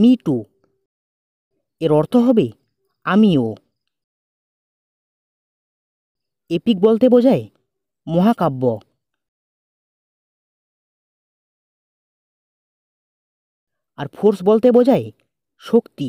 me two এর অর্থ হবে আমিও এপিক বলতে বোঝায় মহাকাব্য আর ফোর্স বলতে বোঝায় শক্তি